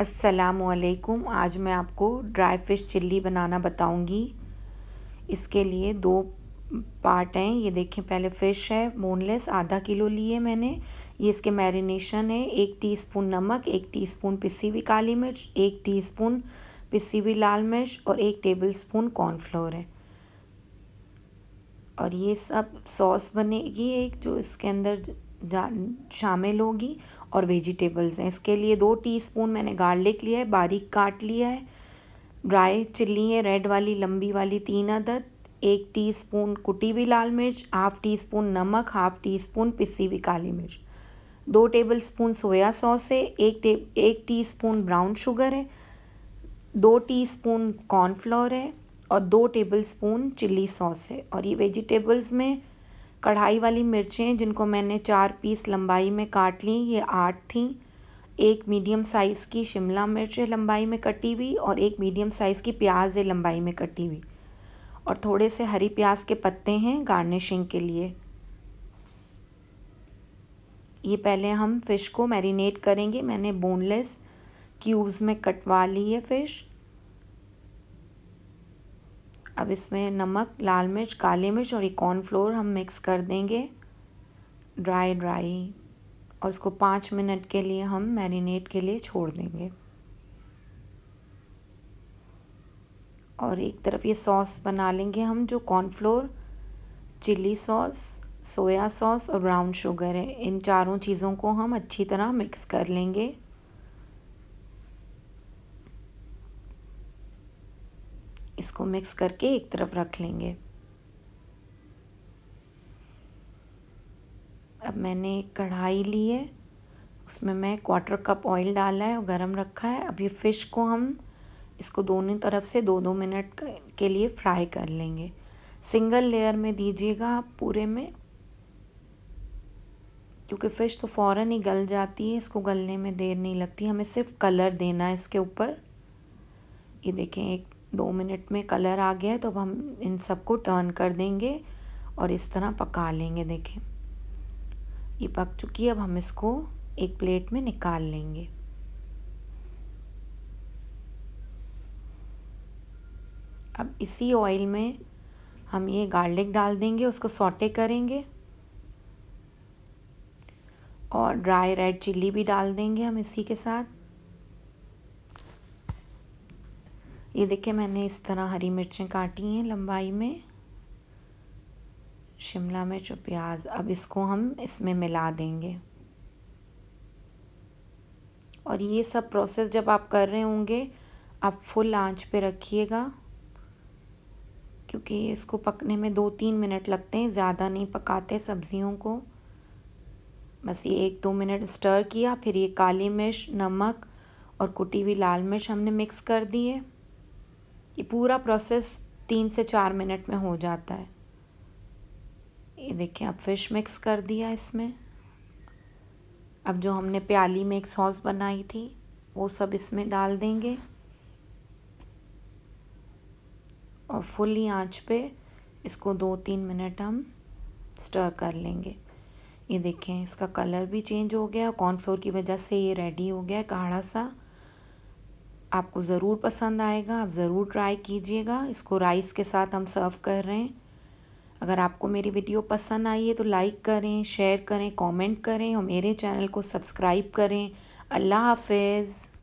असलकुम आज मैं आपको ड्राई फिश चिल्ली बनाना बताऊंगी इसके लिए दो पार्ट हैं ये देखें पहले फ़िश है बोनलेस आधा किलो लिए मैंने ये इसके मैरिनेशन है एक टीस्पून नमक एक टीस्पून पिसी हुई काली मिर्च एक टीस्पून पिसी हुई लाल मिर्च और एक टेबल स्पून कॉर्नफ्लोर है और ये सब सॉस बनेगी एक जो इसके अंदर शामिल होगी और वेजिटेबल्स हैं इसके लिए दो टीस्पून मैंने गार्लिक लिया है बारीक काट लिया है ड्राई चिल्ली है रेड वाली लंबी वाली तीन अदद एक टीस्पून कुटी हुई लाल मिर्च हाफ टी स्पून नमक हाफ टी स्पून पिसी हुई काली मिर्च दो टेबल स्पून सोया सॉस है एक टे एक टी स्पून ब्राउन शुगर है दो टी स्पून कॉर्नफ्लोर है और दो टेबल स्पून चिल्ली सॉस है और ये वेजिटेबल्स में कढ़ाई वाली मिर्चें जिनको मैंने चार पीस लंबाई में काट ली ये आठ थी एक मीडियम साइज़ की शिमला मिर्च लंबाई में कटी हुई और एक मीडियम साइज़ की प्याज है लंबाई में कटी हुई और थोड़े से हरी प्याज के पत्ते हैं गार्निशिंग के लिए ये पहले हम फ़िश को मैरिनेट करेंगे मैंने बोनलेस क्यूब्स में कटवा ली है फ़िश अब इसमें नमक लाल मिर्च काली मिर्च और ये कॉर्नफ्लोर हम मिक्स कर देंगे ड्राई ड्राई और इसको पाँच मिनट के लिए हम मैरिनेट के लिए छोड़ देंगे और एक तरफ ये सॉस बना लेंगे हम जो cornflour chilli sauce soya sauce और ब्राउन शुगर है इन चारों चीज़ों को हम अच्छी तरह मिक्स कर लेंगे इसको मिक्स करके एक तरफ रख लेंगे अब मैंने एक कढ़ाई ली है उसमें मैं क्वार्टर कप ऑयल डाला है और गरम रखा है अब ये फ़िश को हम इसको दोनों तरफ से दो दो मिनट के लिए फ्राई कर लेंगे सिंगल लेयर में दीजिएगा आप पूरे में क्योंकि फ़िश तो फ़ौर ही गल जाती है इसको गलने में देर नहीं लगती हमें सिर्फ कलर देना है इसके ऊपर ये देखें एक दो मिनट में कलर आ गया है तो अब हम इन सबको टर्न कर देंगे और इस तरह पका लेंगे देखें ये पक चुकी है अब हम इसको एक प्लेट में निकाल लेंगे अब इसी ऑयल में हम ये गार्लिक डाल देंगे उसको सॉटे करेंगे और ड्राई रेड चिल्ली भी डाल देंगे हम इसी के साथ ये देखिए मैंने इस तरह हरी मिर्चें काटी हैं लंबाई में शिमला मिर्च और प्याज अब इसको हम इसमें मिला देंगे और ये सब प्रोसेस जब आप कर रहे होंगे आप फुल आंच पे रखिएगा क्योंकि इसको पकने में दो तीन मिनट लगते हैं ज़्यादा नहीं पकाते सब्जियों को बस ये एक दो मिनट स्टर किया फिर ये काली मिर्च नमक और कुटी हुई लाल मिर्च हमने मिक्स कर दिए ये पूरा प्रोसेस तीन से चार मिनट में हो जाता है ये देखिए अब फिश मिक्स कर दिया इसमें अब जो हमने प्याली में एक सॉस बनाई थी वो सब इसमें डाल देंगे और फुली आंच पे इसको दो तीन मिनट हम स्टर कर लेंगे ये देखें इसका कलर भी चेंज हो गया कॉर्नफ्लोर की वजह से ये रेडी हो गया काढ़ा सा आपको ज़रूर पसंद आएगा आप ज़रूर ट्राई कीजिएगा इसको राइस के साथ हम सर्व कर रहे हैं अगर आपको मेरी वीडियो पसंद आई है तो लाइक करें शेयर करें कमेंट करें और मेरे चैनल को सब्सक्राइब करें अल्लाह हाफिज़